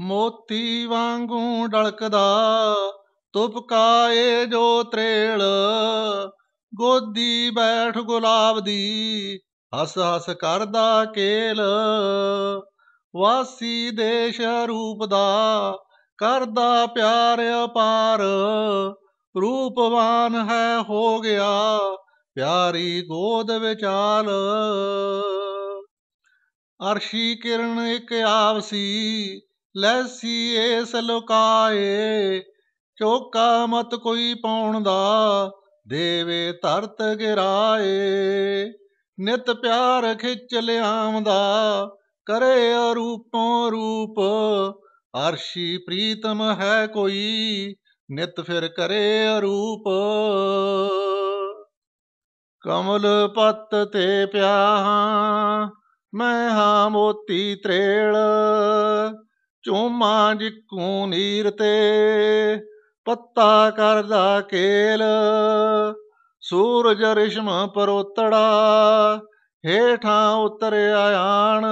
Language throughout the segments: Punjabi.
ਮੋਤੀ ਵਾਂਗੂ ਡਲਕਦਾ ਤੁਪਕਾਏ ਜੋ ਤ੍ਰੇਲ ਗੋਦੀ ਬੈਠ ਗੁਲਾਬ ਦੀ ਹੱਸ ਹੱਸ ਕਰਦਾ ਕੇਲ ਵਾਸੀ ਦੇਸ਼ ਰੂਪ ਦਾ ਕਰਦਾ ਪਿਆਰ ਅਪਾਰ ਰੂਪਵਾਨ ਹੈ ਹੋ ਗਿਆ ਪਿਆਰੀ ਗੋਦ ਵਿਚਾਲ ਅਰਸ਼ੀ ਕਿਰਨ ਇੱਕ ਆਵਸੀ ਲੈਸੀਏ ਲੋਕਾਏ ਚੋਕਾ ਮਤ ਕੋਈ ਪਾਉਣ ਦਾ ਦੇਵੇ ਧਰਤ ਗਿਰਾਏ ਨਿਤ ਪਿਆਰ ਖਿੱਚ ਲਿਆਉਂਦਾ ਕਰੇ ਅਰੂਪੋਂ ਰੂਪ ਅਰਸ਼ੀ ਪ੍ਰੀਤਮ ਹੈ ਕੋਈ ਨਿਤ ਫਿਰ ਕਰੇ ਅਰੂਪ ਕਮਲ ਪੱਤ ਤੇ ਪਿਆਹਾ ਮੈਂ ਹਾਂ ਮੋਤੀ ਤ੍ਰੇਲ ਚੋਮਾ ਜਿੱਕੂ ਨੀਰ ਤੇ ਪੱਤਾ ਕਰਦਾ ਕੇਲ ਸੂਰਜ ਰਿਸ਼ਮ ਪਰੋਤੜਾ ਹੇਠਾ ਉਤਰ ਆਣ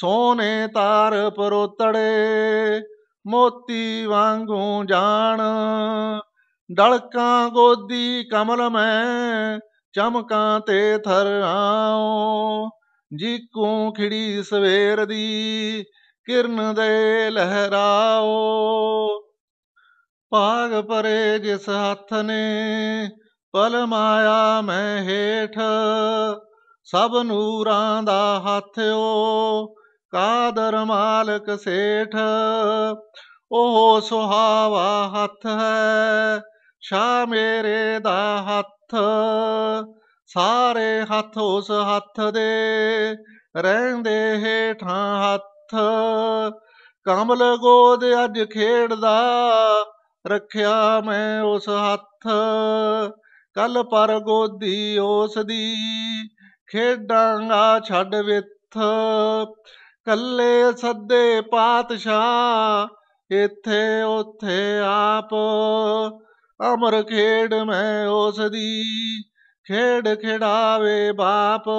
ਸੋਨੇ ਤਾਰ ਪਰੋਤੜੇ ਮੋਤੀ ਵਾਂਗੂ ਜਾਣ ਡਲਕਾਂ ਗੋਦੀ ਕਮਲ ਮੈਂ ਚਮਕਾਂ ਤੇ ਥਰ ਆਉ ਜੀ ਕੋ ਖਿੜੀ ਸਵੇਰ ਦੀ ਕਿਰਨ ਦੇ ਲਹਿਰਾਓ ਪਾਗ ਪਰੇ ਜਿਸ ਹੱਥ ਨੇ ਪਲ ਮਾਇਆ ਮੈਂ ਹੇਠ ਸਭ ਨੂਰਾਂ ਦਾ ਹੱਥ ਓ ਕਾਦਰ ਮਾਲਕ ਸੇਠ ਉਹ ਸੁਹਾਵਾ ਹੱਥ ਹੈ ਸ਼ਾ ਮੇਰੇ ਦਾ ਹੱਥ ਸਾਰੇ ਹੱਥ ਉਸ ਹੱਥ ਦੇ ਰਹਿੰਦੇ ਹੇਠਾਂ ਹੱਥ ਹੱਥ ਕਮਲ ਗੋਦ ਅੱਜ ਖੇਡਦਾ ਰੱਖਿਆ ਮੈਂ ਉਸ ਹੱਥ ਕੱਲ ਪਰ ਗੋਦੀ ਉਸ ਦੀ ਖੇਡਾਂਗਾ ਛੱਡ ਵਿੱਥ ਕੱਲੇ ਸੱਦੇ ਪਾਤਸ਼ਾਹ ਇੱਥੇ ਉੱਥੇ ਆਪ ਅਮਰ ਖੇਡ ਮੈਂ ਉਸ ਦੀ ਖੇਡ ਖਿਡਾਵੇ ਬਾਪ